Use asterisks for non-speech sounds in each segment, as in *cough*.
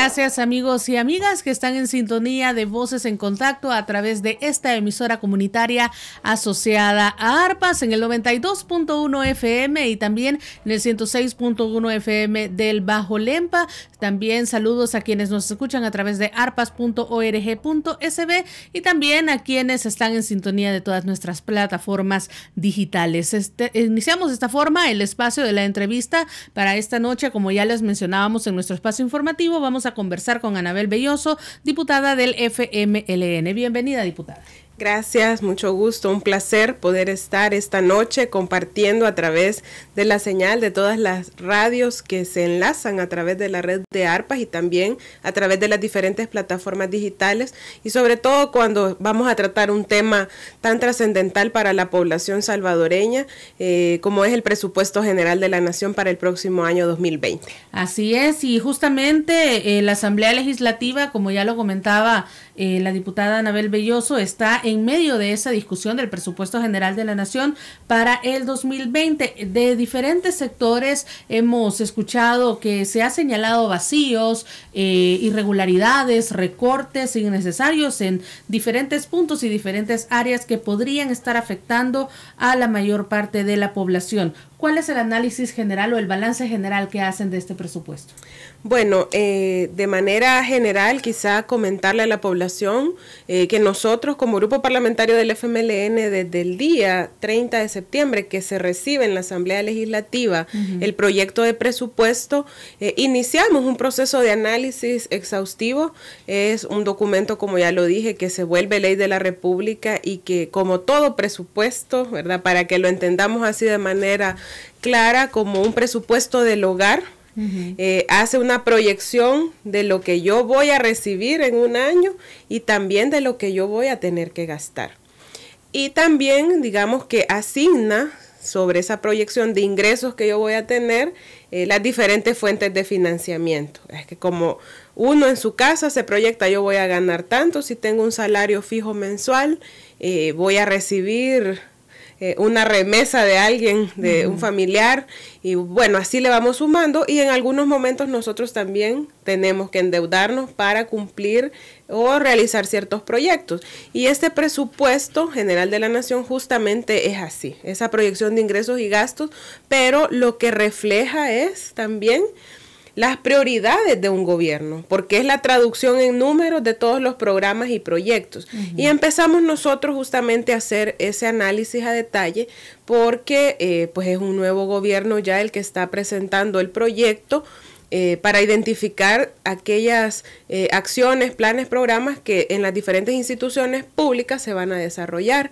Gracias amigos y amigas que están en sintonía de Voces en Contacto a través de esta emisora comunitaria asociada a ARPAS en el 92.1 FM y también en el 106.1 FM del Bajo Lempa. También saludos a quienes nos escuchan a través de arpas.org.sb y también a quienes están en sintonía de todas nuestras plataformas digitales. Este, iniciamos de esta forma el espacio de la entrevista para esta noche, como ya les mencionábamos en nuestro espacio informativo. Vamos a a conversar con Anabel Belloso, diputada del FMLN. Bienvenida, diputada. Gracias, mucho gusto, un placer poder estar esta noche compartiendo a través de la señal de todas las radios que se enlazan a través de la red de ARPAS y también a través de las diferentes plataformas digitales y sobre todo cuando vamos a tratar un tema tan trascendental para la población salvadoreña eh, como es el presupuesto general de la nación para el próximo año 2020. Así es, y justamente eh, la Asamblea Legislativa, como ya lo comentaba eh, la diputada Anabel Belloso, está en medio de esa discusión del presupuesto general de la Nación para el 2020. De diferentes sectores hemos escuchado que se ha señalado vacíos, eh, irregularidades, recortes innecesarios en diferentes puntos y diferentes áreas que podrían estar afectando a la mayor parte de la población. ¿Cuál es el análisis general o el balance general que hacen de este presupuesto? Bueno, eh, de manera general, quizá comentarle a la población eh, que nosotros como grupo parlamentario del FMLN desde el día 30 de septiembre que se recibe en la Asamblea Legislativa el proyecto de presupuesto, eh, iniciamos un proceso de análisis exhaustivo. Es un documento, como ya lo dije, que se vuelve ley de la República y que como todo presupuesto, ¿verdad? Para que lo entendamos así de manera clara como un presupuesto del hogar, eh, hace una proyección de lo que yo voy a recibir en un año y también de lo que yo voy a tener que gastar. Y también, digamos que asigna sobre esa proyección de ingresos que yo voy a tener eh, las diferentes fuentes de financiamiento. Es que como uno en su casa se proyecta, yo voy a ganar tanto, si tengo un salario fijo mensual, eh, voy a recibir eh, una remesa de alguien, de un familiar, y bueno, así le vamos sumando y en algunos momentos nosotros también tenemos que endeudarnos para cumplir o realizar ciertos proyectos. Y este presupuesto general de la nación justamente es así, esa proyección de ingresos y gastos, pero lo que refleja es también las prioridades de un gobierno, porque es la traducción en números de todos los programas y proyectos. Y empezamos nosotros justamente a hacer ese análisis a detalle, porque eh, pues es un nuevo gobierno ya el que está presentando el proyecto. Eh, para identificar aquellas eh, acciones, planes, programas que en las diferentes instituciones públicas se van a desarrollar.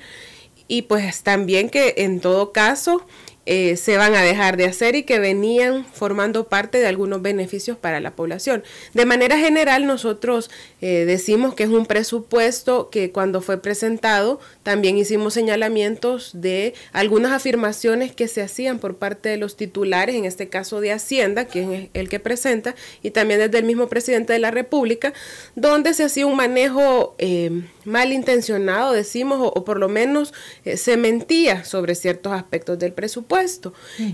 Y pues también que en todo caso eh, se van a dejar de hacer y que venían formando parte de algunos beneficios para la población. De manera general, nosotros eh, decimos que es un presupuesto que cuando fue presentado también hicimos señalamientos de algunas afirmaciones que se hacían por parte de los titulares, en este caso de Hacienda, quien es el que presenta, y también desde el mismo presidente de la República, donde se hacía un manejo mal eh, malintencionado, decimos, o por lo menos se mentía sobre ciertos aspectos del presupuesto.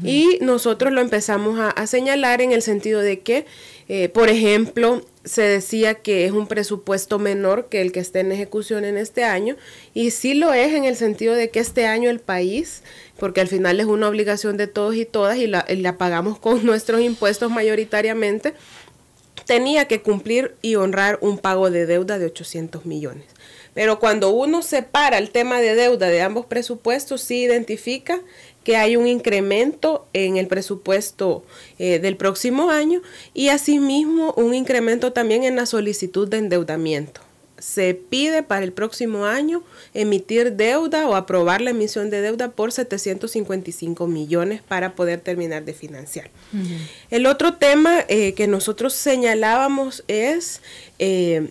Y nosotros lo empezamos a, señalar en el sentido de que, eh, por ejemplo, se decía que es un presupuesto menor que el que está en ejecución en este año, y sí lo es en el sentido de que este año el país, porque al final es una obligación de todos y todas y la pagamos con *laughs* nuestros impuestos mayoritariamente, tenía que cumplir y honrar un pago de deuda de 800 millones. Pero cuando uno separa el tema de deuda de ambos presupuestos, sí identifica que hay un incremento en el presupuesto eh, del próximo año y asimismo un incremento también en la solicitud de endeudamiento. Se pide para el próximo año emitir deuda o aprobar la emisión de deuda por 755 millones para poder terminar de financiar. El otro tema eh, que nosotros señalábamos es eh,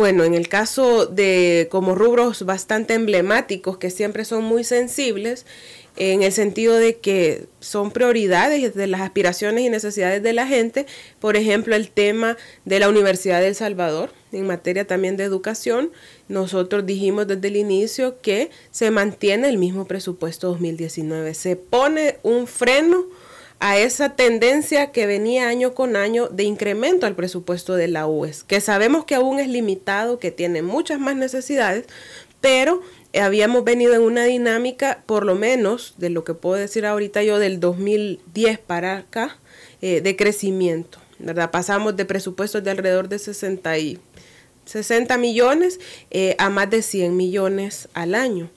bueno, en el caso de como rubros bastante emblemáticos que siempre son muy sensibles, en el sentido de que son prioridades de las aspiraciones y necesidades de la gente, por ejemplo, el tema de la Universidad de Salvador, en materia también de educación, nosotros dijimos desde el inicio que se mantiene el mismo presupuesto 2019, se pone un freno a esa tendencia que venía año con año de incremento al presupuesto de la UES, que sabemos que aún es limitado, que tiene muchas más necesidades, pero eh, habíamos venido en una dinámica, por lo menos de lo que puedo decir ahorita yo, del 2010 para acá, eh, de crecimiento, ¿verdad? Pasamos de presupuestos de alrededor de 60, y 60 millones eh, a más de 100 millones al año.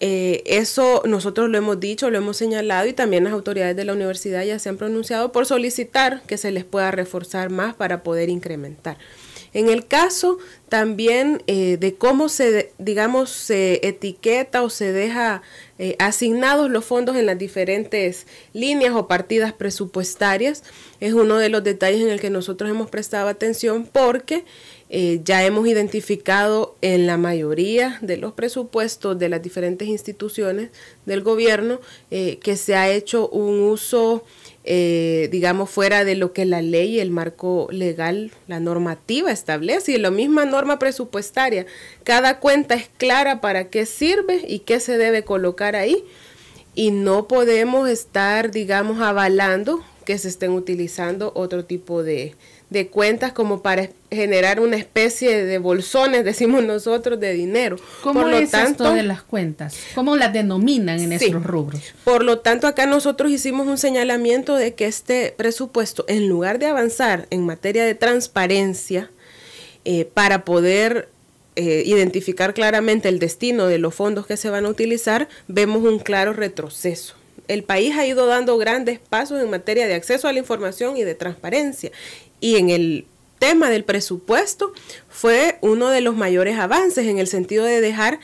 Eh, eso nosotros lo hemos dicho, lo hemos señalado y también las autoridades de la universidad ya se han pronunciado por solicitar que se les pueda reforzar más para poder incrementar. En el caso también eh, de cómo se, digamos, se etiqueta o se deja eh, asignados los fondos en las diferentes líneas o partidas presupuestarias, es uno de los detalles en el que nosotros hemos prestado atención porque eh, ya hemos identificado en la mayoría de los presupuestos de las diferentes instituciones del gobierno que se ha hecho un uso eh, digamos, fuera de lo que la ley, el marco legal, la normativa establece y la misma norma presupuestaria. Cada cuenta es clara para qué sirve y qué se debe colocar ahí y no podemos estar, digamos, avalando que se estén utilizando otro tipo de, cuentas como para generar una especie de bolsones, *laughs* decimos nosotros, de dinero. ¿Cómo lo tanto, esto de las cuentas? ¿Cómo las denominan en esos rubros? Por lo tanto, acá nosotros hicimos un señalamiento de que este presupuesto, en lugar de avanzar en materia de transparencia, eh, para poder eh, identificar claramente el destino de los fondos que se van a utilizar, vemos un claro retroceso el país ha ido dando grandes pasos en materia de acceso a la información y de transparencia. Y en el tema del presupuesto fue uno de los mayores avances en el sentido de dejar